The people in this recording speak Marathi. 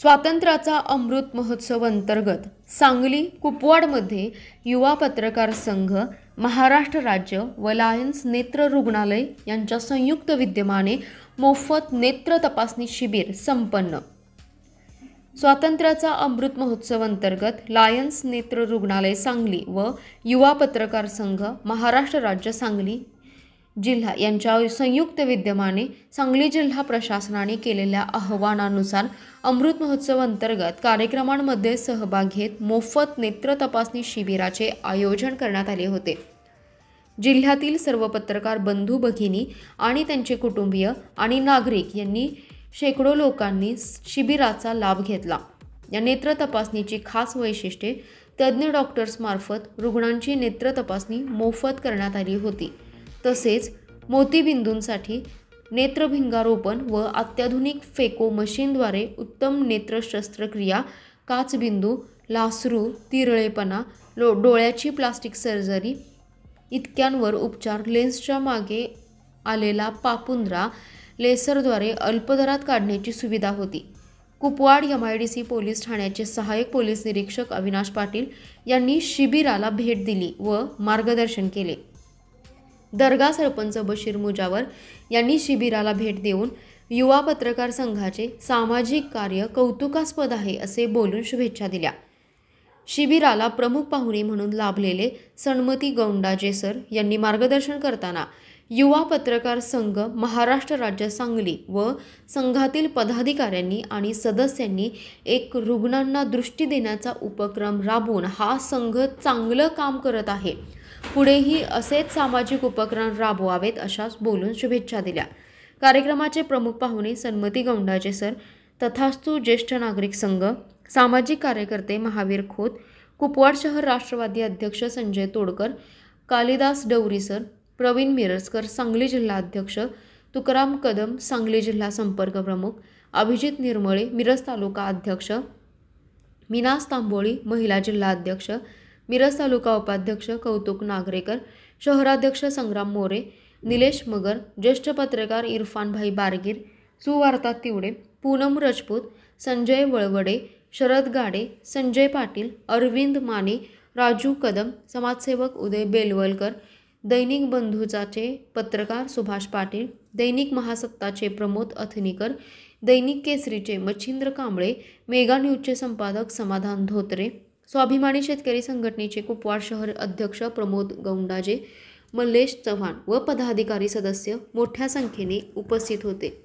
स्वातंत्र्याचा अमृत महोत्सव अंतर्गत सांगली कुपवाडमध्ये युवा पत्रकार संघ महाराष्ट्र राज्य व लायन्स नेत्र रुग्णालय यांच्या संयुक्त विद्यमाने मोफत नेत्र तपासणी शिबिर संपन्न स्वातंत्र्याचा अमृत महोत्सव अंतर्गत लायन्स नेत्र रुग्णालय सांगली व युवा पत्रकार संघ महाराष्ट्र राज्य सांगली जिल्हा यांच्या संयुक्त विद्यमाने सांगली जिल्हा प्रशासनाने केलेल्या अहवालानुसार अमृत महोत्सव अंतर्गत कार्यक्रमांमध्ये सहभाग घेत मोफत नेत्र तपासणी शिबिराचे आयोजन करण्यात आले होते जिल्ह्यातील सर्व पत्रकार बंधू भगिनी आणि त्यांचे कुटुंबीय आणि नागरिक यांनी शेकडो लोकांनी शिबिराचा लाभ घेतला या नेत्र तपासणीची खास वैशिष्ट्ये तज्ज्ञ डॉक्टर्समार्फत रुग्णांची नेत्र तपासणी मोफत करण्यात आली होती तसेच मोतीबिंदूंसाठी नेत्रभिंगारोपण व अत्याधुनिक फेको मशीनद्वारे उत्तम नेत्र शस्त्रक्रिया काचबिंदू लासरू तिरळेपणा लो डोळ्याची प्लास्टिक सर्जरी इतक्यांवर उपचार लेन्सच्या मागे आलेला पापुंद्रा लेसरद्वारे अल्पदरात काढण्याची सुविधा होती Kupwad M I D C police ठाण्याचे सहाय्यक पोलीस निरीक्षक अविनाश पाटील यांनी शिबिराला भेट दिली व मार्गदर्शन केले दर्गा सरपंच बशीर मुजावर यांनी शिबिराला भेट देऊन युवा पत्रकार संघाचे सामाजिक कार्य कौतुकास्पद आहे असे बोलून शुभेच्छा दिल्या शिबिराला प्रमुख पाहुणे म्हणून लाभलेले सणमती गौंडाजे सर यांनी मार्गदर्शन करताना युवा पत्रकार संघ महाराष्ट्र राज्य सांगली व संघातील पदाधिकाऱ्यांनी आणि सदस्यांनी एक रुग्णांना दृष्टी देण्याचा उपक्रम राबवून हा संघ चांगलं काम करत आहे पुढेही असेच सामाजिक उपक्रम राबवावेत अशा बोलून शुभेच्छा दिल्या कार्यक्रमाचे प्रमुख पाहुणे सन्मती गौंडाचे सर तथास्तू ज्येष्ठ नागरिक संघ सामाजिक कार्यकर्ते महावीर खोत कुपवाड शहर राष्ट्रवादी अध्यक्ष संजय तोडकर कालिदास डवरी सर प्रवीण मिरजकर सांगली जिल्हा अध्यक्ष तुकाराम कदम सांगली जिल्हा संपर्क प्रमुख अभिजित निर्मळे मिरज तालुका अध्यक्ष मीनास तांबोळी महिला जिल्हा अध्यक्ष मिरज तालुका उपाध्यक्ष कौतुक नागरेकर शहराध्यक्ष संग्राम मोरे निलेश मगर ज्येष्ठ पत्रकार इरफानभाई बारगीर सुवार्ता तिवडे पूनम रजपूत संजय वळवडे शरद गाडे संजय पाटील अरविंद माने राजू कदम समाजसेवक उदय बेलवलकर दैनिक बंधुचाचे पत्रकार सुभाष पाटील दैनिक महासत्ताचे प्रमोद अथनीकर दैनिक केसरीचे मच्छिंद्र कांबळे मेगा न्यूजचे संपादक समाधान धोत्रे स्वाभिमानी शेतकरी संघटनेचे कुपवाड शहर अध्यक्ष प्रमोद गौंडाजे मल्लेश चव्हाण व पदाधिकारी सदस्य मोठ्या संख्येने उपस्थित होते